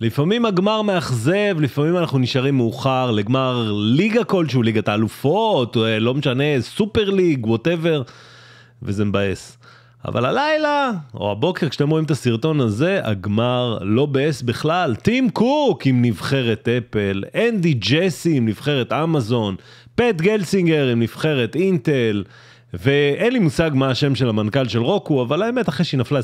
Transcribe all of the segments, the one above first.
לפעמים הגמר מאכזב, לפעמים אנחנו נשארים מאוחר לגמר ליגה כלשהו, ליגת האלופות, אה, לא משנה, סופר ליג, ווטאבר, וזה מבאס. אבל הלילה, או הבוקר, כשאתם רואים את הסרטון הזה, הגמר לא באס בכלל. טים קוק עם נבחרת אפל, אנדי ג'סי עם נבחרת אמזון, פט גלסינגר עם נבחרת אינטל. ואין לי מושג מה השם של המנכ"ל של רוקו, אבל האמת, אחרי שהיא נפלה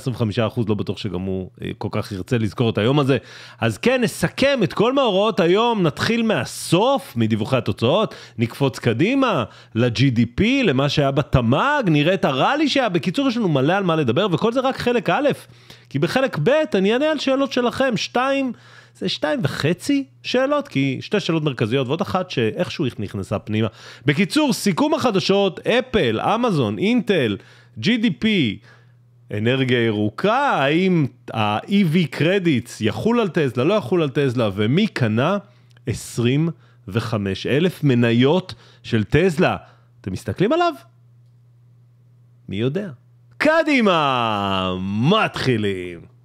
25%, לא בטוח שגם הוא אה, כל כך ירצה לזכור את היום הזה. אז כן, נסכם את כל מאורעות היום, נתחיל מהסוף, מדיווחי התוצאות, נקפוץ קדימה, ל-GDP, למה שהיה בתמ"ג, נראה את הראלי שהיה. בקיצור, יש לנו מלא על מה לדבר, וכל זה רק חלק א', כי בחלק ב', אני אענה על שאלות שלכם. שתיים... זה שתיים וחצי שאלות, כי שתי שאלות מרכזיות ועוד אחת שאיכשהו נכנסה פנימה. בקיצור, סיכום החדשות, אפל, אמזון, אינטל, GDP, אנרגיה ירוקה, האם ה-EV קרדיטס יחול על טסלה, לא יחול על טסלה, ומי קנה? 25 אלף מניות של טסלה. אתם מסתכלים עליו? מי יודע? קדימה! מתחילים!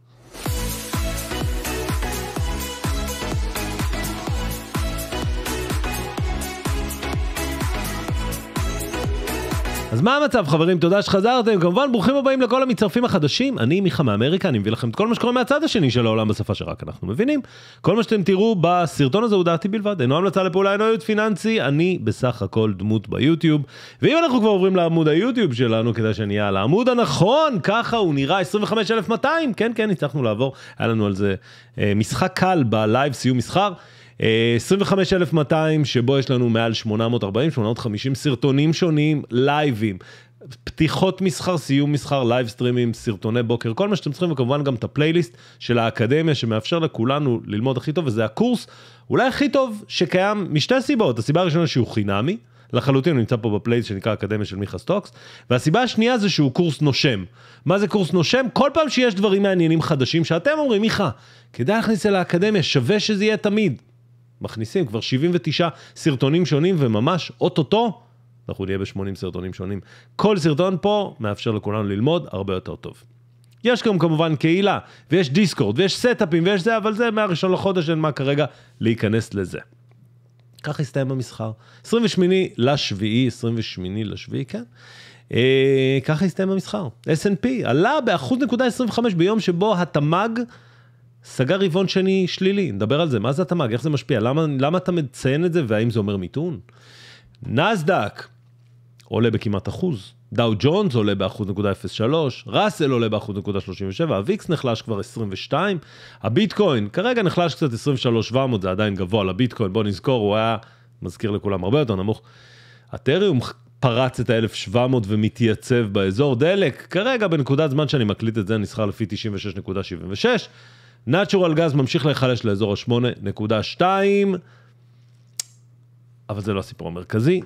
אז מה המצב חברים? תודה שחזרתם. כמובן, ברוכים הבאים לכל המצטרפים החדשים. אני מיכה מאמריקה, אני מביא לכם את כל מה שקורה מהצד השני של העולם בשפה שרק אנחנו מבינים. כל מה שאתם תראו בסרטון הזה הוא דעתי בלבד. אינו המלצה לפעולה, אינו ייעוד פיננסי, אני בסך הכל דמות ביוטיוב. ואם אנחנו כבר עוברים לעמוד היוטיוב שלנו, כדאי שנהיה על העמוד הנכון, ככה הוא נראה 25,200. כן, כן, הצלחנו לעבור. היה לנו על זה אה, משחק קל בלייב סיום מסחר. 25,200 אה, שבו יש לנו מעל 840, 850 סרטונים שונים, לייבים. פתיחות מסחר, סיום מסחר, לייב סטרימים, סרטוני בוקר, כל מה שאתם צריכים וכמובן גם את הפלייליסט של האקדמיה שמאפשר לכולנו ללמוד הכי טוב וזה הקורס אולי הכי טוב שקיים משתי סיבות, הסיבה הראשונה שהוא חינמי, לחלוטין הוא נמצא פה בפלייליסט שנקרא אקדמיה של מיכה סטוקס, והסיבה השנייה זה שהוא קורס נושם. מה זה קורס נושם? כל פעם שיש דברים מעניינים חדשים שאתם אומרים, מיכה, כדאי להכניס אל האקדמיה, שווה שזה יהיה תמיד. מכניסים כבר 79 סרטונים שונים, וממש אוטוטו אנחנו נהיה ב-80 סרטונים שונים. כל סרטון פה מאפשר לכולנו ללמוד הרבה יותר טוב. יש גם כמובן קהילה, ויש דיסקורד, ויש סטאפים, ויש זה, אבל זה מהראשון לחודש, אין מה כרגע להיכנס לזה. כך הסתיים המסחר. 28 לשביעי, 28 לשביעי, כן. אה, ככה הסתיים המסחר. S&P עלה ב-1.25 ביום שבו התמ"ג סגר רבעון שני שלילי, נדבר על זה, מה זה התמ"ג, איך זה משפיע, למה, למה אתה מציין את זה והאם זה אומר מיתון? נסדק עולה בכמעט אחוז, דאו ג'ונס עולה ב-1.03, ראסל עולה ב-1.37, הוויקס נחלש כבר 22, הביטקוין כרגע נחלש קצת 23,700, זה עדיין גבוה לביטקוין, בוא נזכור, הוא היה, מזכיר לכולם, הרבה יותר נמוך. הטריום פרץ את ה-1700 ומתייצב באזור דלק, כרגע בנקודת זמן שאני מקליט את זה נסחר לפי 96.76. Natural Gas ממשיך להיחלש לאזור ה-8.2, אבל זה לא הסיפור המרכזי.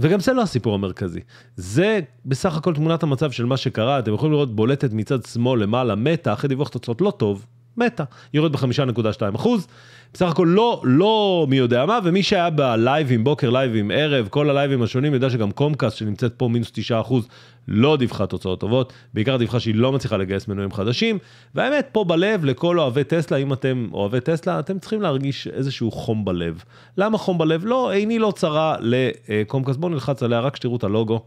וגם זה לא הסיפור המרכזי. זה בסך הכל תמונת המצב של מה שקרה, אתם יכולים לראות בולטת מצד שמאל למעלה, מתה, אחרי דיווח תוצאות לא טוב, מטה, יורד בחמישה נקודה שתיים אחוז. בסך הכל לא, לא מי יודע מה, ומי שהיה בלייבים, בוקר לייבים, ערב, כל הלייבים השונים, יודע שגם קומקאסט שנמצאת פה מינוס תשעה אחוז, לא דיווחה תוצאות טובות, בעיקר דיווחה שהיא לא מצליחה לגייס מנויים חדשים. והאמת, פה בלב, לכל אוהבי טסלה, אם אתם אוהבי טסלה, אתם צריכים להרגיש איזשהו חום בלב. למה חום בלב? לא, עיני לא צרה לקומקאסט, בואו נלחץ עליה רק שתראו את הלוגו.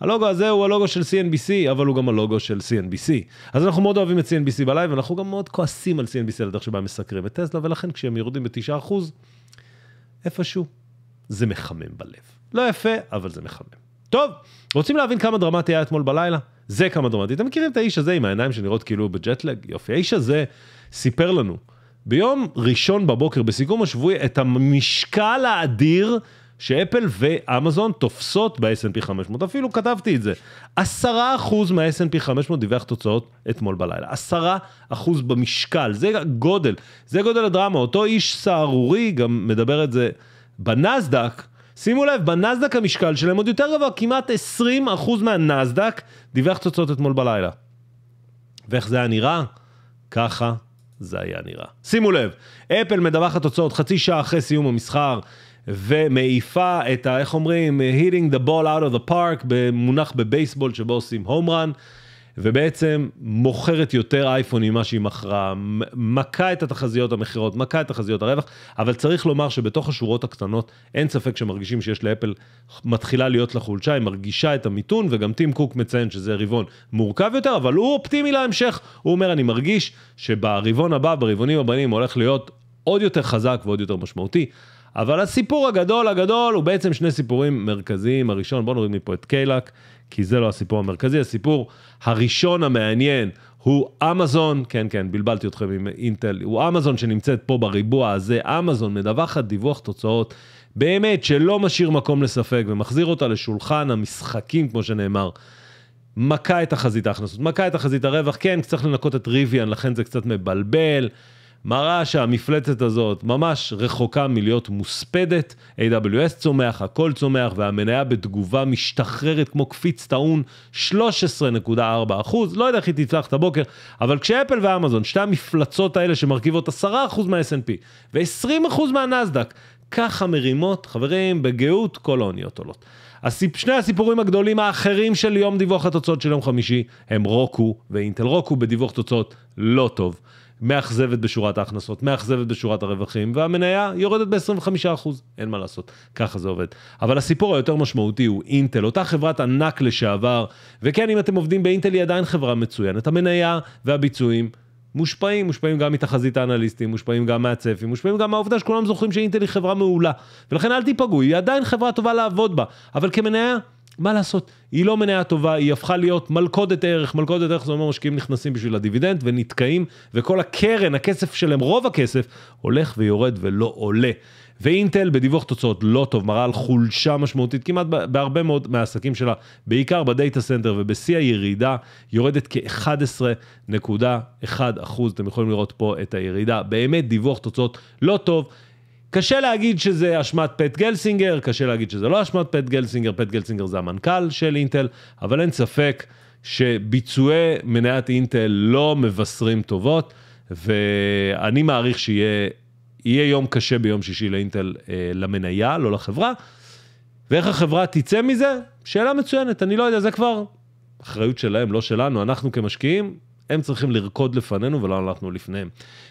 הלוגו הזה הוא הלוגו של CNBC, אבל הוא גם הלוגו של CNBC. אז אנחנו מאוד אוהבים את CNBC בלייב, ואנחנו גם מאוד כועסים על CNBC על הדרך שבה הם מסקרים את טסלה, ולכן כשהם יורדים ב-9%, איפשהו זה מחמם בלב. לא יפה, אבל זה מחמם. טוב, רוצים להבין כמה דרמטי היה אתמול בלילה? זה כמה דרמטי. אתם מכירים את האיש הזה עם העיניים שנראות כאילו בג'טלג? יופי. האיש הזה סיפר לנו ביום ראשון בבוקר, בסיכום השבועי, את המשקל האדיר שאפל ואמזון תופסות ב-S&P 500, אפילו כתבתי את זה. 10% מה-S&P 500 דיווח תוצאות אתמול בלילה. 10% במשקל, זה גודל, זה גודל הדרמה. אותו איש סהרורי גם מדבר את זה בנסדק. שימו לב, בנסדק המשקל שלהם עוד יותר גבוה, כמעט 20% מהנסדק דיווח תוצאות אתמול בלילה. ואיך זה היה נראה? ככה זה היה נראה. שימו לב, אפל מדווחת תוצאות חצי שעה אחרי סיום המסחר, ומעיפה את ה... איך אומרים? hitting the ball out of the park, במונח בבייסבול שבו עושים הום רן. ובעצם מוכרת יותר אייפון ממה שהיא מכרה, מכה את התחזיות המכירות, מכה את תחזיות הרווח, אבל צריך לומר שבתוך השורות הקטנות אין ספק שמרגישים שיש לאפל, מתחילה להיות לה חולשה, היא מרגישה את המיתון, וגם טים קוק מציין שזה רבעון מורכב יותר, אבל הוא אופטימי להמשך, הוא אומר אני מרגיש שברבעון הבא, ברבעונים הבאים הולך להיות עוד יותר חזק ועוד יותר משמעותי. אבל הסיפור הגדול הגדול הוא בעצם שני סיפורים מרכזיים. הראשון, בואו נוריד מפה את קיילק, כי זה לא הסיפור המרכזי. הסיפור הראשון המעניין הוא אמזון, כן, כן, בלבלתי אתכם עם אינטל, הוא אמזון שנמצאת פה בריבוע הזה. אמזון מדווחת דיווח תוצאות באמת שלא משאיר מקום לספק ומחזיר אותה לשולחן המשחקים, כמו שנאמר. מכה את החזית ההכנסות, מכה את החזית הרווח, כן, צריך לנקות את ריוויאן, לכן זה קצת מבלבל. מראה שהמפלצת הזאת ממש רחוקה מלהיות מוספדת, AWS צומח, הכל צומח והמניה בתגובה משתחררת כמו קפיץ טעון 13.4 לא יודע איך היא תצלח את הבוקר, אבל כשאפל ואמזון, שתי המפלצות האלה שמרכיבות 10 מה snp ו-20 מהנסדק, ככה מרימות, חברים, בגאות כל האוניות עולות. הסיפ... שני הסיפורים הגדולים האחרים של יום דיווח התוצאות של יום חמישי הם רוקו ואינטל. רוקו בדיווח תוצאות לא טוב. מאכזבת בשורת ההכנסות, מאכזבת בשורת הרווחים, והמניה יורדת ב-25%, אין מה לעשות, ככה זה עובד. אבל הסיפור היותר משמעותי הוא אינטל, אותה חברת ענק לשעבר, וכן, אם אתם עובדים באינטל, היא עדיין חברה מצוינת, המניה והביצועים. מושפעים, מושפעים גם מתחזית האנליסטים, מושפעים גם מהצפי, מושפעים גם מהעובדה שכולם זוכרים שאינטל היא חברה מעולה. ולכן אל תיפגעו, היא עדיין חברה טובה לעבוד בה, אבל כמניה מה לעשות, היא לא מניה טובה, היא הפכה להיות מלכודת ערך, מלכודת ערך זה אומר משקיעים נכנסים בשביל הדיבידנד ונתקעים, וכל הקרן, הכסף שלהם, רוב הכסף, הולך ויורד ולא עולה. ואינטל בדיווח תוצאות לא טוב, מראה על חולשה משמעותית כמעט בהרבה מאוד מהעסקים שלה, בעיקר בדאטה סנטר ובשיא הירידה, יורדת כ-11.1%. אתם יכולים לראות פה את הירידה. באמת דיווח תוצאות לא טוב. קשה להגיד שזה אשמת פט גלסינגר, קשה להגיד שזה לא אשמת פט גלסינגר, פט גלסינגר זה המנכ"ל של אינטל, אבל אין ספק שביצועי מניית אינטל לא מבשרים טובות, ואני מעריך שיהיה יום קשה ביום שישי לאינטל אה, למניה, לא לחברה. ואיך החברה תצא מזה? שאלה מצוינת, אני לא יודע, זה כבר אחריות שלהם, לא שלנו, אנחנו כמשקיעים, הם צריכים לרקוד לפנינו ולא אנחנו לפניהם.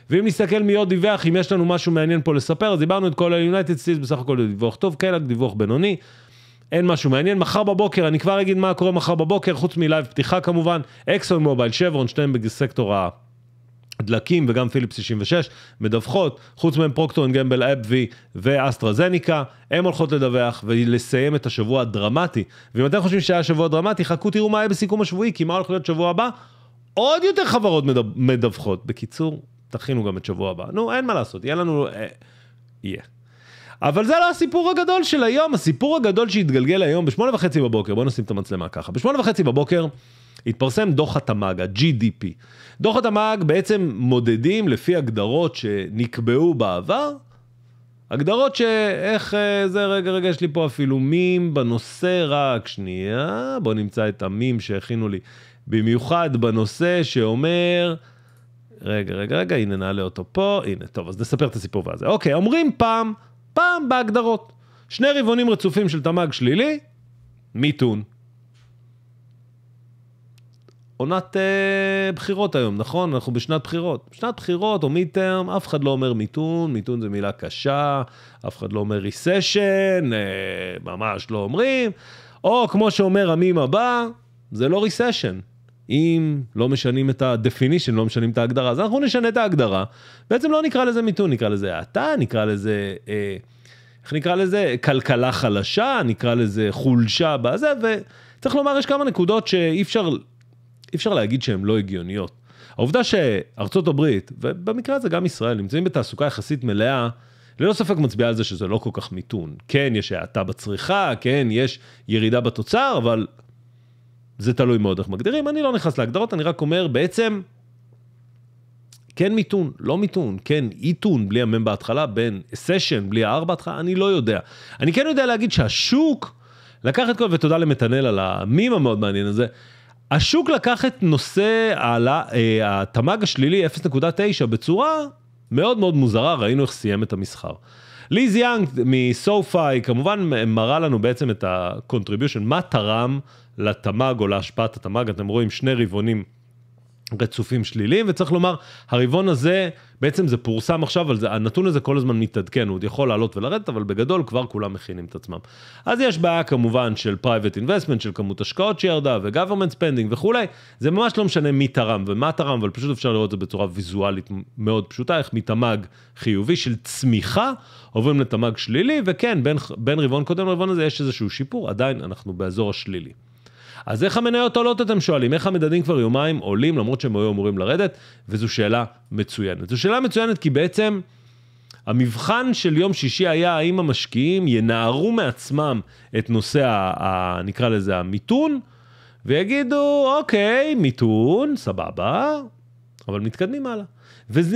ואם נסתכל מי עוד דיווח, אם יש לנו משהו מעניין פה לספר, אז דיברנו את כל ה-United States בסך הכל דיווח טוב, קלאג דיווח בינוני, אין משהו מעניין. מחר בבוקר, אני כבר אגיד מה קורה מחר בבוקר, חוץ מלייב פתיחה כמובן, אקסון מובייל, שברון, שניהם בסקטור ה... דלקים וגם פיליפ 66 מדווחות, חוץ מהם פרוקטורן גמבל אבווי ואסטרזניקה, הן הולכות לדווח ולסיים את השבוע הדרמטי. ואם אתם חושבים שהיה שבוע דרמטי, חכו תראו מה יהיה בסיכום השבועי, כי מה הולך להיות שבוע הבא? עוד יותר חברות מדווחות. בקיצור, תכינו גם את שבוע הבא. נו, אין מה לעשות, יהיה לנו... אה, יהיה. אבל זה לא הסיפור הגדול של היום, הסיפור הגדול שהתגלגל היום בשמונה וחצי בבוקר, בואו נשים את המצלמה ככה, בשמונה וחצי בבוקר התפרסם דוח התמ"ג, ה-GDP. דוח התמ"ג בעצם מודדים לפי הגדרות שנקבעו בעבר, הגדרות שאיך אה, זה, רגע, רגע, יש לי פה אפילו מים בנושא, רק שנייה, בואו נמצא את המים שהכינו לי. במיוחד בנושא שאומר, רגע, רגע, רגע, הנה נעלה אותו פה, הנה, טוב, אז נספר את הסיפור הזה. אוקיי, אומרים פעם, פעם בהגדרות. שני רבעונים רצופים של תמ"ג שלילי, מיתון. עונת אה, בחירות היום, נכון? אנחנו בשנת בחירות. בשנת בחירות או מיטרם, אף אחד לא אומר מיתון, מיתון זה מילה קשה, אף אחד לא אומר ריסשן, אה, ממש לא אומרים. או כמו שאומר המים הבא, זה לא ריסשן, אם לא משנים את ה-definition, לא משנים את ההגדרה, אז אנחנו נשנה את ההגדרה. בעצם לא נקרא לזה מיתון, נקרא לזה האטה, נקרא לזה, אה, איך נקרא לזה, כלכלה חלשה, נקרא לזה חולשה בזה, וצריך לומר, יש כמה נקודות שאי אפשר, אפשר להגיד שהן לא הגיוניות. העובדה שארצות הברית, ובמקרה הזה גם ישראל, נמצאים בתעסוקה יחסית מלאה, ללא ספק מצביעה על זה שזה לא כל כך מיתון. כן, יש האטה בצריכה, כן, יש ירידה בתוצר, אבל זה תלוי מאוד איך מגדירים, אני לא נכנס להגדרות, אני רק אומר בעצם, כן מיתון, לא מיתון, כן איתון בלי המם בהתחלה, בין סשן בלי ה-R בהתחלה, אני לא יודע. אני כן יודע להגיד שהשוק לקח את כל, ותודה למתנאל על המים המאוד מעניין הזה, השוק לקח את נושא העלה, אה, התמ"ג השלילי 0.9 בצורה מאוד מאוד מוזרה, ראינו איך סיים את המסחר. ליז יאנג מסופאי כמובן מראה לנו בעצם את ה-contribution, מה תרם לתמ"ג או להשפעת התמ"ג, אתם רואים שני רבעונים. רצופים שליליים, וצריך לומר, הרבעון הזה, בעצם זה פורסם עכשיו, אבל זה, הנתון הזה כל הזמן מתעדכן, הוא עוד יכול לעלות ולרדת, אבל בגדול כבר כולם מכינים את עצמם. אז יש בעיה כמובן של private investment, של כמות השקעות שירדה, ו-government spending וכולי, זה ממש לא משנה מי תרם ומה תרם, אבל פשוט אפשר לראות את זה בצורה ויזואלית מאוד פשוטה, איך מתמ"ג חיובי של צמיחה, עוברים לתמ"ג שלילי, וכן, בין, בין רבעון קודם לרבעון הזה יש איזשהו שיפור, עדיין אנחנו באזור השלילי. אז איך המניות עולות אתם שואלים? איך המדדים כבר יומיים עולים למרות שהם היו אמורים לרדת? וזו שאלה מצוינת. זו שאלה מצוינת כי בעצם המבחן של יום שישי היה האם המשקיעים ינערו מעצמם את נושא, ה, ה, נקרא לזה המיתון, ויגידו, אוקיי, מיתון, סבבה, אבל מתקדמים הלאה.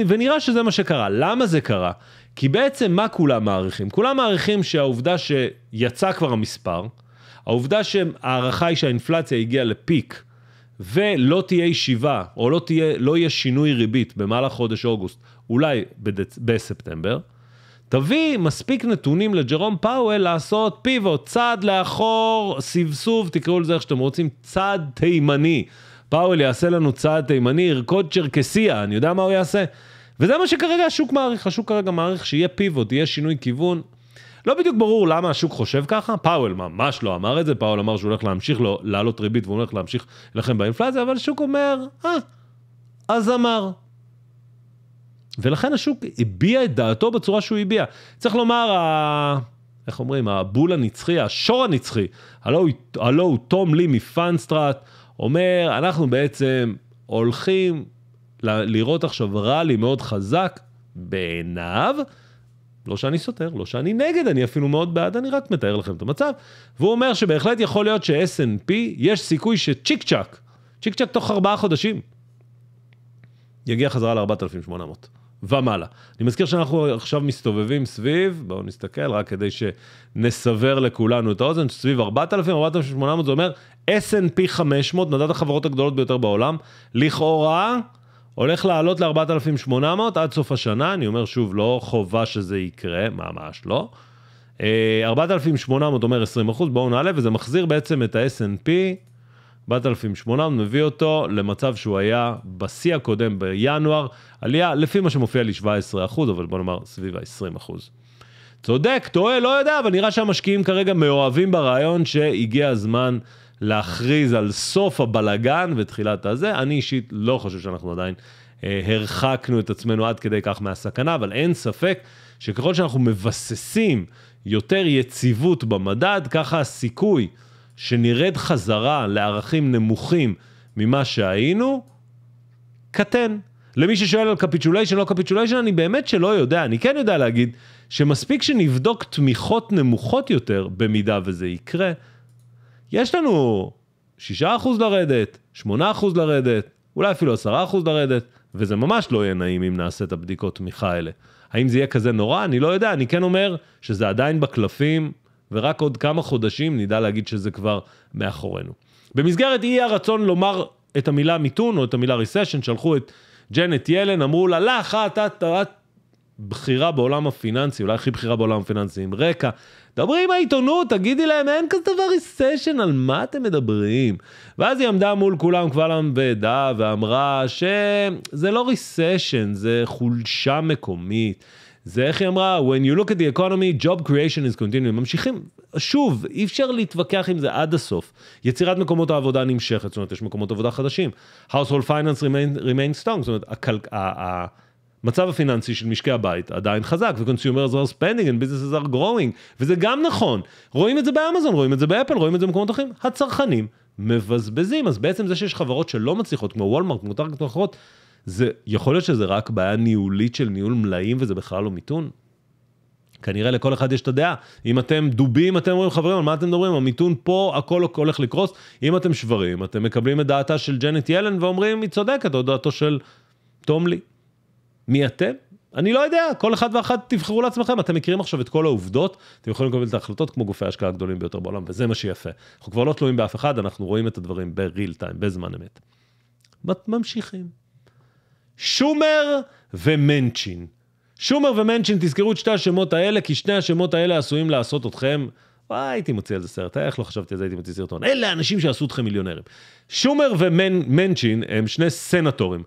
ונראה שזה מה שקרה. למה זה קרה? כי בעצם מה כולם מעריכים? כולם מעריכים שהעובדה שיצא כבר המספר, העובדה שההערכה היא שהאינפלציה הגיעה לפיק ולא תהיה ישיבה, או לא, תהיה, לא יהיה שינוי ריבית במהלך חודש אוגוסט, אולי בדצ... בספטמבר, תביא מספיק נתונים לג'רום פאוול לעשות פיבוט, צעד לאחור, סבסוב, תקראו לזה איך שאתם רוצים, צעד תימני. פאוול יעשה לנו צעד תימני, ירקוד צ'רקסיה, אני יודע מה הוא יעשה. וזה מה שכרגע השוק מעריך, השוק כרגע מעריך שיהיה פיבוט, יהיה שינוי כיוון. לא בדיוק ברור למה השוק חושב ככה, פאוול ממש לא אמר את זה, פאוול אמר שהוא הולך להמשיך לו, לא- לעלות ריבית והוא הולך להמשיך להילחם באינפלציה, אבל השוק אומר, אה, אז אמר. ולכן השוק הביע את דעתו בצורה שהוא הביע. צריך לומר, ה... איך אומרים, הבול הנצחי, השור הנצחי, הלו הוא תום לי מפאנסטראט, אומר, אנחנו בעצם הולכים לראות עכשיו ראלי מאוד חזק בעיניו, לא שאני סותר, לא שאני נגד, אני אפילו מאוד בעד, אני רק מתאר לכם את המצב. והוא אומר שבהחלט יכול להיות ש snp יש סיכוי שצ'יק צ'אק, צ'יק צ'אק תוך ארבעה חודשים, יגיע חזרה ל-4,800 ומעלה. אני מזכיר שאנחנו עכשיו מסתובבים סביב, בואו נסתכל, רק כדי שנסבר לכולנו את האוזן, סביב 4,000, 4,800 זה אומר S&P 500, מדד החברות הגדולות ביותר בעולם, לכאורה... הולך לעלות ל-4,800 עד סוף השנה, אני אומר שוב, לא חובה שזה יקרה, ממש לא. 4,800 אה, אומר 20 בואו נעלה, וזה מחזיר בעצם את ה snp 4,800, מביא אותו למצב שהוא היה בשיא הקודם בינואר, עלייה, לפי מה שמופיע לי 17 אבל בואו נאמר סביב ה-20 צודק, טועה, לא יודע, אבל נראה שהמשקיעים כרגע מאוהבים ברעיון שהגיע הזמן להכריז על סוף הבלגן ותחילת הזה. אני אישית לא חושב שאנחנו עדיין אה, הרחקנו את עצמנו עד כדי כך מהסכנה, אבל אין ספק שככל שאנחנו מבססים יותר יציבות במדד, ככה הסיכוי שנרד חזרה לערכים נמוכים ממה שהיינו, קטן. למי ששואל על קפיצ'וליישן, לא קפיצ'וליישן, אני באמת שלא יודע. אני כן יודע להגיד שמספיק שנבדוק תמיכות נמוכות יותר, במידה וזה יקרה, יש לנו 6% לרדת, 8% לרדת, אולי אפילו 10% לרדת, וזה ממש לא יהיה נעים אם נעשה את הבדיקות תמיכה האלה. האם זה יהיה כזה נורא? אני לא יודע, אני כן אומר שזה עדיין בקלפים, ורק עוד כמה חודשים נדע להגיד שזה כבר מאחורינו. במסגרת אי הרצון לומר את המילה מיתון או את המילה ריסשן, שלחו את ג'נט ילן, אמרו לה, לך, את, את, את בכירה בעולם הפיננסי, אולי הכי בכירה בעולם הפיננסי, עם רקע דברי עם העיתונות, תגידי להם, אין כזה דבר ריסשן, על מה אתם מדברים? ואז היא עמדה מול כולם קבל עם ועדה ואמרה שזה לא ריסשן, זה חולשה מקומית. זה איך היא אמרה, When you look at the economy, job creation is continuing. ממשיכים, שוב, אי אפשר להתווכח עם זה עד הסוף. יצירת מקומות העבודה נמשכת, זאת אומרת, יש מקומות עבודה חדשים. household finance remains remain strong, זאת אומרת, הכל... המצב הפיננסי של משקי הבית עדיין חזק, ו-consumers are spending and businesses are growing, וזה גם נכון. רואים את זה באמזון, רואים את זה באפל, רואים את זה במקומות אחרים. הצרכנים מבזבזים, אז בעצם זה שיש חברות שלא מצליחות, כמו וולמרט, כמו טרקט אחרות, זה, יכול להיות שזה רק בעיה ניהולית של ניהול מלאים וזה בכלל לא מיתון? כנראה לכל אחד יש את הדעה. אם אתם דובים, אתם אומרים, חברים, על מה אתם מדברים? המיתון פה, הכל הולך לקרוס. אם אתם שברים, אתם מקבלים את דעתה של ג'נט ילן ואומרים, היא צודקת, או דעתו של תום לי. מי אתם? אני לא יודע, כל אחד ואחת תבחרו לעצמכם, אתם מכירים עכשיו את כל העובדות, אתם יכולים לקבל את ההחלטות כמו גופי ההשקעה הגדולים ביותר בעולם, וזה מה שיפה. אנחנו כבר לא תלויים באף אחד, אנחנו רואים את הדברים בריל טיים, בזמן אמת. ממשיכים. שומר ומנצ'ין. שומר ומנצ'ין, תזכרו את שתי השמות האלה, כי שני השמות האלה עשויים לעשות אתכם וואי, הייתי מוציא על זה סרט, איך לא חשבתי על זה, הייתי מוציא סרטון. אלה האנשים שעשו אתכם מיליונרים. שומר ומנצ'ין הם שני סנטורים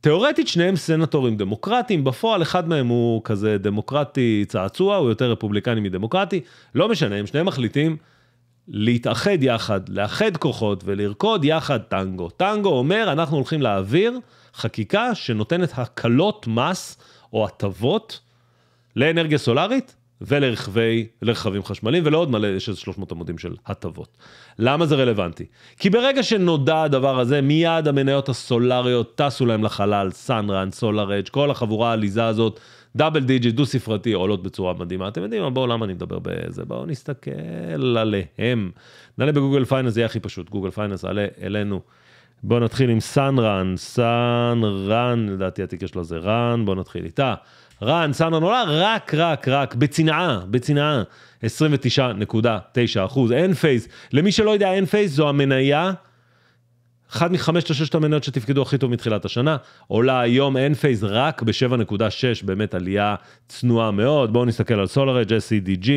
תאורטית שניהם סנטורים דמוקרטיים, בפועל אחד מהם הוא כזה דמוקרטי צעצוע, הוא יותר רפובליקני מדמוקרטי, לא משנה, הם שניהם מחליטים להתאחד יחד, לאחד כוחות ולרקוד יחד טנגו. טנגו אומר, אנחנו הולכים להעביר חקיקה שנותנת הקלות מס או הטבות לאנרגיה סולארית, ולרכבים חשמליים, ולעוד מלא, יש איזה 300 עמודים של הטבות. למה זה רלוונטי? כי ברגע שנודע הדבר הזה, מיד המניות הסולריות טסו להם לחלל, סאנרן, סולארג', כל החבורה העליזה הזאת, דאבל דיג'י, דו ספרתי, עולות בצורה מדהימה. אתם יודעים מה, בואו, למה אני מדבר בזה? בואו נסתכל עליהם. נעלה בגוגל פייננס, זה יהיה הכי פשוט, גוגל פייננס, עלה אלינו. בואו נתחיל עם סאנרן, סאנרן, לדעתי התיקה שלו זה רן, בואו נתחיל איתה. רן, סן הנולה, רק, רק, רק, בצנעה, בצנעה, 29.9 אחוז, אין פייס. למי שלא יודע, אין פייס זו המניה, אחת מחמשת או ששת המניות שתפקדו הכי טוב מתחילת השנה, עולה היום אין פייס רק ב-7.6, באמת עלייה צנועה מאוד. בואו נסתכל על סולארג' SEDG,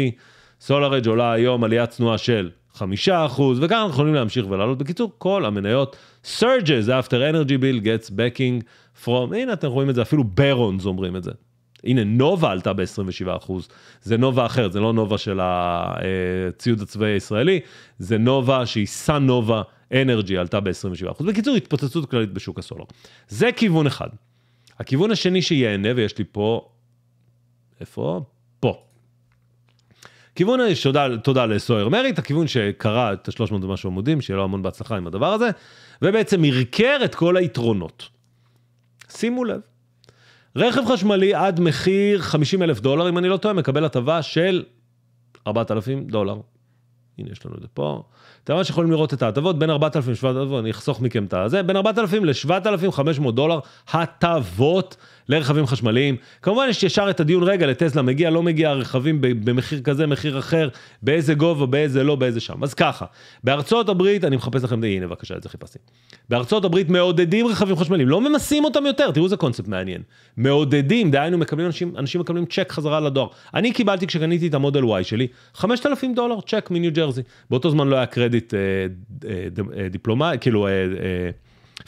סולארג' עולה היום עלייה צנועה של 5%, וכאן אנחנו יכולים להמשיך ולעלות. בקיצור, כל המניות, surges after energy bill gets backing from, הנה אתם רואים את זה, אפילו ברונס אומרים את זה. הנה, נובה עלתה ב-27%, זה נובה אחרת, זה לא נובה של הציוד אה, הצבאי הישראלי, זה נובה שהיא סאן נובה אנרג'י, עלתה ב-27%. בקיצור, התפוצצות כללית בשוק הסולר. זה כיוון אחד. הכיוון השני שיהנה, ויש לי פה, איפה? פה. כיוון, שודה, תודה לסוהר מריט, הכיוון שקרא את ה-300 ומשהו עמודים, שיהיה לו המון בהצלחה עם הדבר הזה, ובעצם ערכר את כל היתרונות. שימו לב, רכב חשמלי עד מחיר 50 אלף דולר, אם אני לא טועה, מקבל הטבה של 4,000 דולר. הנה, יש לנו את זה פה. אתם ממש יכולים לראות את ההטבות, בין 4,000 ל-7,000, אני אחסוך מכם את הזה, בין 4,000 ל-7,500 דולר הטבות לרכבים חשמליים. כמובן יש ישר את הדיון, רגע, לטסלה מגיע, לא מגיע, רכבים במחיר כזה, מחיר אחר, באיזה גובה, באיזה לא, באיזה שם. אז ככה, בארצות הברית, אני מחפש לכם, הנה בבקשה, את זה חיפשתי. בארצות הברית מעודדים רכבים חשמליים, לא ממסים אותם יותר, תראו איזה קונספט מעניין. מעודדים, דהיינו, מקבלים אנשים, אנשים מקבלים צ'ק חזרה לדואר. אני קיבלתי כשקניתי את המודל Y שלי, 5,000 דולר צ'ק מניו ג'רזי. באותו זמן לא היה קרדיט אה, אה, אה דיפלומט, כאילו אה, אה,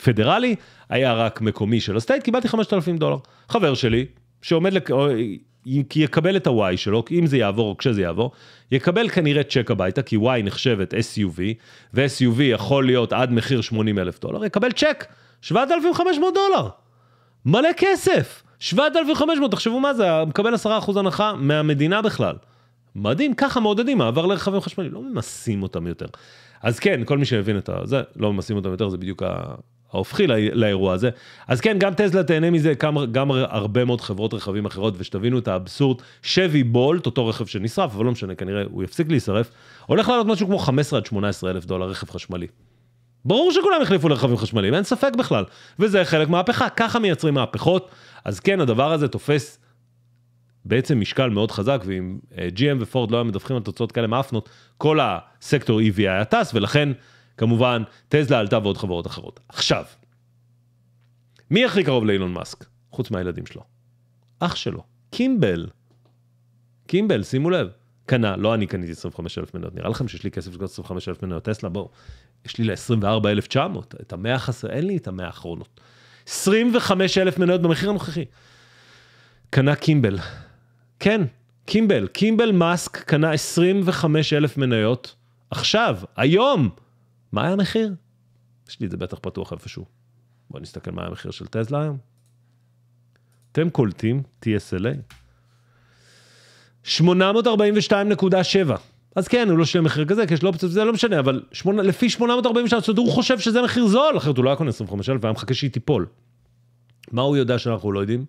פדרלי, היה רק מקומי של הסטייט, קיבלתי 5,000 דולר. חבר שלי, שעומד, לק... יקבל את ה-Y שלו, אם זה יעבור או כשזה יעבור, יקבל כנראה צ'ק הביתה, כי Y נחשבת SUV, ו-SUV יכול להיות עד מחיר 80,000 דולר, יקבל צ'ק, 7,500 דולר. מלא כסף, 7,500, תחשבו מה זה, מקבל 10% הנחה מהמדינה בכלל. מדהים, ככה מעודדים מעבר לרכבים חשמליים, לא ממסים אותם יותר. אז כן, כל מי שמבין את זה, לא ממסים אותם יותר, זה בדיוק ה... ההופכי לא, לאירוע הזה. אז כן, גם טסלה תהנה מזה, גם, גם הרבה מאוד חברות רכבים אחרות, ושתבינו את האבסורד, שווי בולט, אותו רכב שנשרף, אבל לא משנה, כנראה הוא יפסיק להישרף, הולך לעלות משהו כמו 15 עד 18 אלף דולר רכב חשמלי. ברור שכולם החליפו לרכבים חשמליים, אין ספק בכלל. וזה חלק מהפכה, ככה מייצרים מהפכות. אז כן, הדבר הזה תופס בעצם משקל מאוד חזק, ואם אה, GM ופורד לא היו מדווחים על תוצאות כאלה מאפנות, כל הסקטור EV היה טס, ולכן כמובן, טסלה עלתה ועוד חברות אחרות. עכשיו, מי הכי קרוב לאילון מאסק? חוץ מהילדים שלו. אח שלו, קימבל. קימבל, שימו לב. קנה, לא אני קניתי 25,000 מניות, נראה לכם שיש לי כסף לקנות 25,000 מניות טסלה? בואו, יש לי ל-24,900, את המאה החסר, אין לי את המאה האחרונות. 25,000 מניות במחיר הנוכחי. קנה קימבל. כן, קימבל. קימבל מאסק קנה 25,000 מניות עכשיו, היום. מה היה המחיר? יש לי את זה בטח פתוח איפשהו. בואו נסתכל מה היה המחיר של טזלה היום. אתם קולטים TSLA. 842.7. אז כן, הוא לא שילם מחיר כזה, כי יש לו אופציות, זה לא משנה, אבל שמונה, לפי 842, זאת הוא חושב שזה מחיר זול, אחרת הוא לא היה קונה 25,000 והיה מחכה שהיא תיפול. מה הוא יודע שאנחנו לא יודעים?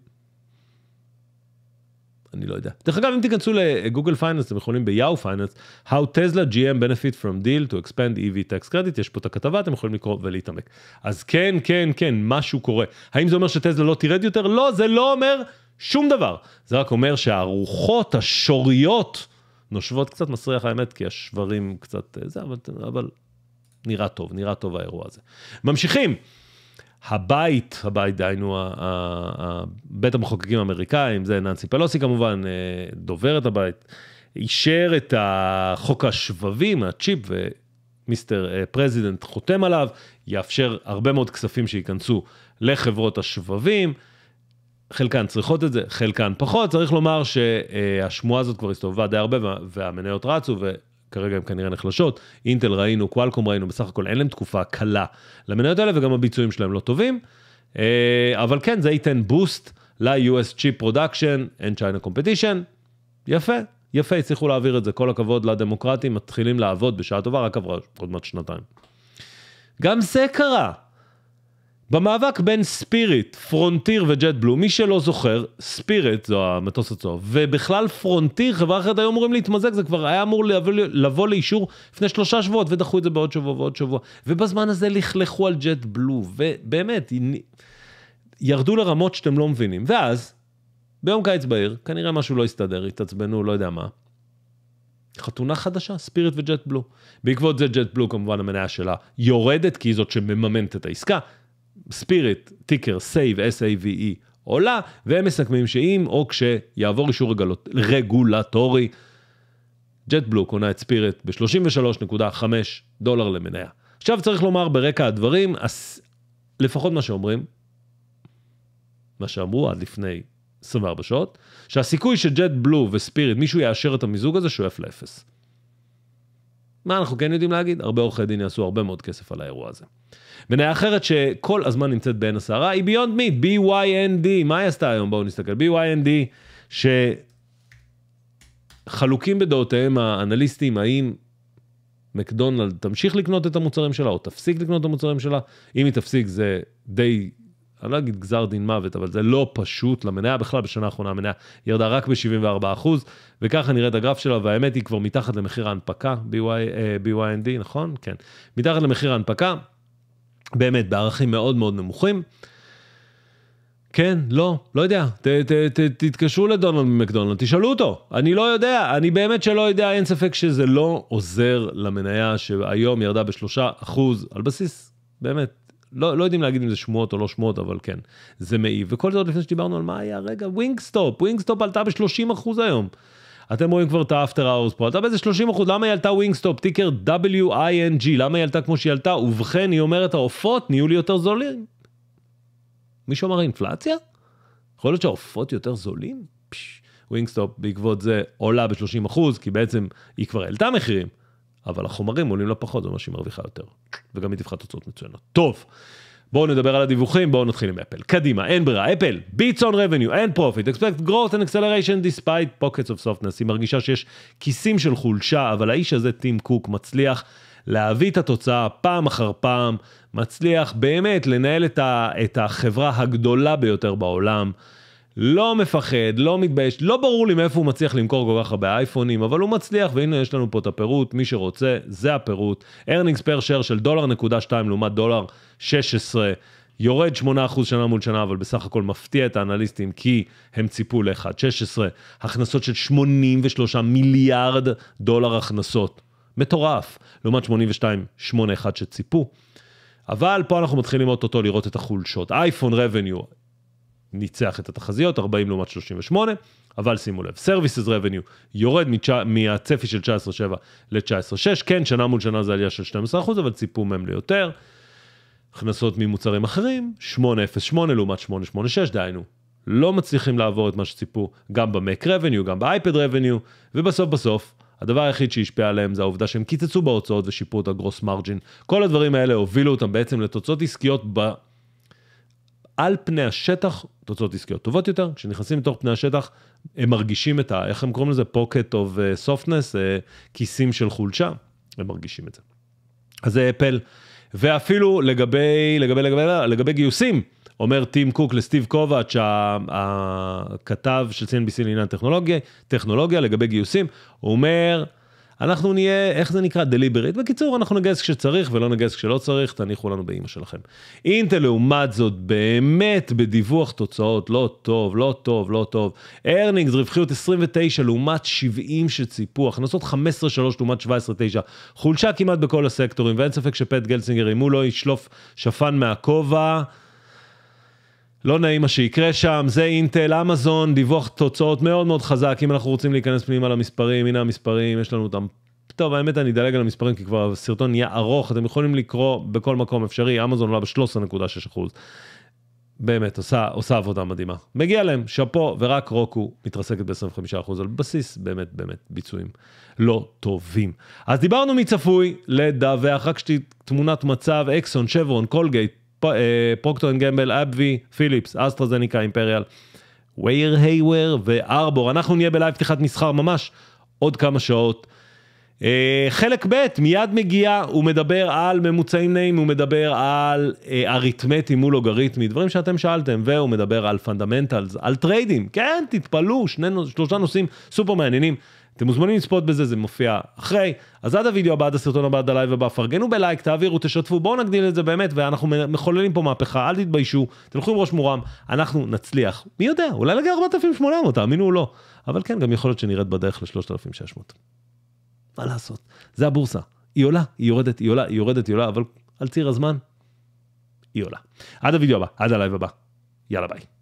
אני לא יודע. דרך אגב, אם תיכנסו לגוגל פייננס, אתם יכולים ביאו פייננס, How Tesla GM benefit from deal to expand EV tax credit, יש פה את הכתבה, אתם יכולים לקרוא ולהתעמק. אז כן, כן, כן, משהו קורה. האם זה אומר שטסלה לא תרד יותר? לא, זה לא אומר שום דבר. זה רק אומר שהרוחות השוריות נושבות קצת מסריח האמת, כי השברים קצת אה, זה, אבל, אבל נראה טוב, נראה טוב האירוע הזה. ממשיכים. הבית, הבית דהיינו בית המחוקקים האמריקאים, זה ננסי פלוסי כמובן, אה, דוברת הבית, אישר את חוק השבבים, הצ'יפ, ומיסטר אה, פרזידנט חותם עליו, יאפשר הרבה מאוד כספים שייכנסו לחברות השבבים. חלקן צריכות את זה, חלקן פחות. צריך לומר שהשמועה הזאת כבר הסתובבה די הרבה והמניות רצו כרגע הן כנראה נחלשות, אינטל ראינו, קוואלקום ראינו, בסך הכל אין להם תקופה קלה למניות האלה וגם הביצועים שלהם לא טובים, אה, אבל כן זה ייתן בוסט ל-US Chip Production and China Competition, יפה, יפה, הצליחו להעביר את זה, כל הכבוד לדמוקרטים, מתחילים לעבוד בשעה טובה, רק עברה עוד מעט שנתיים. גם זה קרה. במאבק בין ספיריט, פרונטיר וג'ט בלו, מי שלא זוכר, ספיריט, זה המטוס הצהוב, ובכלל פרונטיר, חברה אחרת היו אמורים להתמזג, זה כבר היה אמור לבוא, לבוא לאישור לפני שלושה שבועות, ודחו את זה בעוד שבוע ועוד שבוע. ובזמן הזה לכלכו על ג'ט בלו, ובאמת, ירדו לרמות שאתם לא מבינים. ואז, ביום קיץ בעיר, כנראה משהו לא הסתדר, התעצבנו, לא יודע מה. חתונה חדשה, ספיריט וג'ט בלו. בעקבות זה ג'ט בלו, כמובן המניה שלה יורדת, כי היא זאת שמממנת את העסקה. ספיריט, טיקר, סייב, S-A-V-E, e, עולה, והם מסכמים שאם או כשיעבור אישור רגולטורי, ג'ט בלו קונה את ספיריט ב-33.5 דולר למניה. עכשיו צריך לומר ברקע הדברים, אז לפחות מה שאומרים, מה שאמרו עד לפני 24 שעות, שהסיכוי שג'ט בלו וספיריט, מישהו יאשר את המיזוג הזה, שואף לאפס. מה אנחנו כן יודעים להגיד? הרבה עורכי דין יעשו הרבה מאוד כסף על האירוע הזה. מניה אחרת שכל הזמן נמצאת בעין הסערה היא ביונד מיט, BYND, מה היא עשתה היום? בואו נסתכל, BYND, שחלוקים בדעותיהם האנליסטים, האם מקדונלד תמשיך לקנות את המוצרים שלה או תפסיק לקנות את המוצרים שלה, אם היא תפסיק זה די אני לא אגיד גזר דין מוות, אבל זה לא פשוט למניה בכלל, בשנה האחרונה המניה ירדה רק ב-74%, וככה נראית הגרף שלה, והאמת היא כבר מתחת למחיר ההנפקה BYND, אה, נכון? כן. מתחת למחיר ההנפקה, באמת, בערכים מאוד מאוד נמוכים. כן, לא, לא יודע. ת, ת, ת, תתקשרו לדונלד מקדונלד, תשאלו אותו. אני לא יודע, אני באמת שלא יודע, אין ספק שזה לא עוזר למניה שהיום ירדה בשלושה אחוז על בסיס, באמת, לא, לא יודעים להגיד אם זה שמועות או לא שמועות, אבל כן, זה מעיב. וכל זה עוד לפני שדיברנו על מה היה הרגע, ווינגסטופ, ווינגסטופ עלתה ב-30% היום. אתם רואים כבר את האפטר האורס פה, עלתה באיזה 30 למה היא עלתה ווינגסטופ, טיקר W-I-N-G, למה היא עלתה כמו שהיא עלתה? ובכן, היא אומרת, העופות נהיו לי יותר זולים. מישהו אמר אינפלציה? יכול להיות שהעופות יותר זולים? ווינגסטופ בעקבות זה עולה ב-30 כי בעצם היא כבר העלתה מחירים. אבל החומרים עולים לה לא פחות, זה אומר שהיא מרוויחה יותר. וגם היא תבחר תוצאות מצוינות. טוב, בואו נדבר על הדיווחים, בואו נתחיל עם אפל. קדימה, אין ברירה, אפל, ביטס און רבניו, אין פרופיט, אקספקט growth and acceleration despite pockets of softness. היא מרגישה שיש כיסים של חולשה, אבל האיש הזה, טים קוק, מצליח להביא את התוצאה פעם אחר פעם, מצליח באמת לנהל את, ה, את החברה הגדולה ביותר בעולם. לא מפחד, לא מתבייש, לא ברור לי מאיפה הוא מצליח למכור כל כך הרבה אייפונים, אבל הוא מצליח, והנה יש לנו פה את הפירוט, מי שרוצה, זה הפירוט. ארנינגס פר שייר של דולר נקודה שתיים לעומת דולר 16, יורד 8% שנה מול שנה, אבל בסך הכל מפתיע את האנליסטים, כי הם ציפו ל-1.16, הכנסות של 83 מיליארד דולר הכנסות. מטורף, לעומת 82.81 שציפו. אבל פה אנחנו מתחילים אוטוטו לראות את החולשות. אייפון רבניו, ניצח את התחזיות, 40 לעומת 38, אבל שימו לב, Services Revenue יורד מצ... מהצפי של 19.7 ל-19.6, כן, שנה מול שנה זה עלייה של 12%, אבל ציפו מהם ליותר. הכנסות ממוצרים אחרים, 8.08 לעומת 8.86, דהיינו, לא מצליחים לעבור את מה שציפו, גם ב-Mac Revenue, גם ב-iPad Revenue, ובסוף בסוף, הדבר היחיד שהשפיע עליהם זה העובדה שהם קיצצו בהוצאות ושיפרו את הגרוס מרג'ין. כל הדברים האלה הובילו אותם בעצם לתוצאות עסקיות ב... על פני השטח, תוצאות עסקיות טובות יותר, כשנכנסים לתוך פני השטח, הם מרגישים את ה... איך הם קוראים לזה? pocket of אה, softness, אה, כיסים של חולשה, הם מרגישים את זה. אז זה אפל. ואפילו לגבי, לגבי, לגבי, לגבי גיוסים, אומר טים קוק לסטיב קובץ', הכתב של CNBC לעניין טכנולוגיה, טכנולוגיה לגבי גיוסים, הוא אומר, אנחנו נהיה, איך זה נקרא? Deliberate. בקיצור, אנחנו נגייס כשצריך ולא נגייס כשלא צריך, תניחו לנו באימא שלכם. אינטל, לעומת זאת, באמת בדיווח תוצאות, לא טוב, לא טוב, לא טוב. ארנינגס, רווחיות 29 לעומת 70 שציפו, הכנסות 15-3 לעומת 17-9. חולשה כמעט בכל הסקטורים, ואין ספק שפט גלסינגר, אם הוא לא ישלוף שפן מהכובע, לא נעים מה שיקרה שם, זה אינטל, אמזון, דיווח תוצאות מאוד מאוד חזק, אם אנחנו רוצים להיכנס פנימה למספרים, הנה המספרים, יש לנו אותם. טוב, האמת, אני אדלג על המספרים, כי כבר הסרטון נהיה ארוך, אתם יכולים לקרוא בכל מקום אפשרי, אמזון עולה ב-13.6%. באמת, עושה, עושה עבודה מדהימה. מגיע להם, שאפו, ורק רוקו מתרסקת ב-25% על בסיס באמת באמת ביצועים לא טובים. אז דיברנו מצפוי לדווח, רק שתמונת מצב, אקסון, שברון, קולגייט, אה, פרוקטור אנד גמבל, אבווי, פיליפס, אסטרזניקה, אימפריאל, וייר הייוור וארבור. אנחנו נהיה בלייב פתיחת מסחר ממש עוד כמה שעות. Uh, חלק ב' מיד מגיע, הוא מדבר על ממוצעים נעים, הוא מדבר על uh, אריתמטי מול אוגריתמי, דברים שאתם שאלתם, והוא מדבר על פונדמנטלס, על טריידים, כן, תתפלאו, שלושה נושאים סופר מעניינים. אתם מוזמנים לצפות בזה, זה מופיע אחרי. אז עד הוידאו הבא, עד הסרטון הבא, עד הלייב הבא, פרגנו בלייק, תעבירו, תשתפו, בואו נגדיל את זה באמת, ואנחנו מחוללים פה מהפכה, אל תתביישו, תלכו עם ראש מורם, אנחנו נצליח. מי יודע, אולי נגיע 4,800, תאמינו או לא. אבל כן, גם יכול להיות שנרד בדרך ל-3,600. מה לעשות, זה הבורסה. היא עולה, היא יורדת, היא עולה, היא יורדת, היא עולה, אבל על ציר הזמן, היא עולה. עד הוידאו הבא, עד הלייב הבא. יאללה ביי.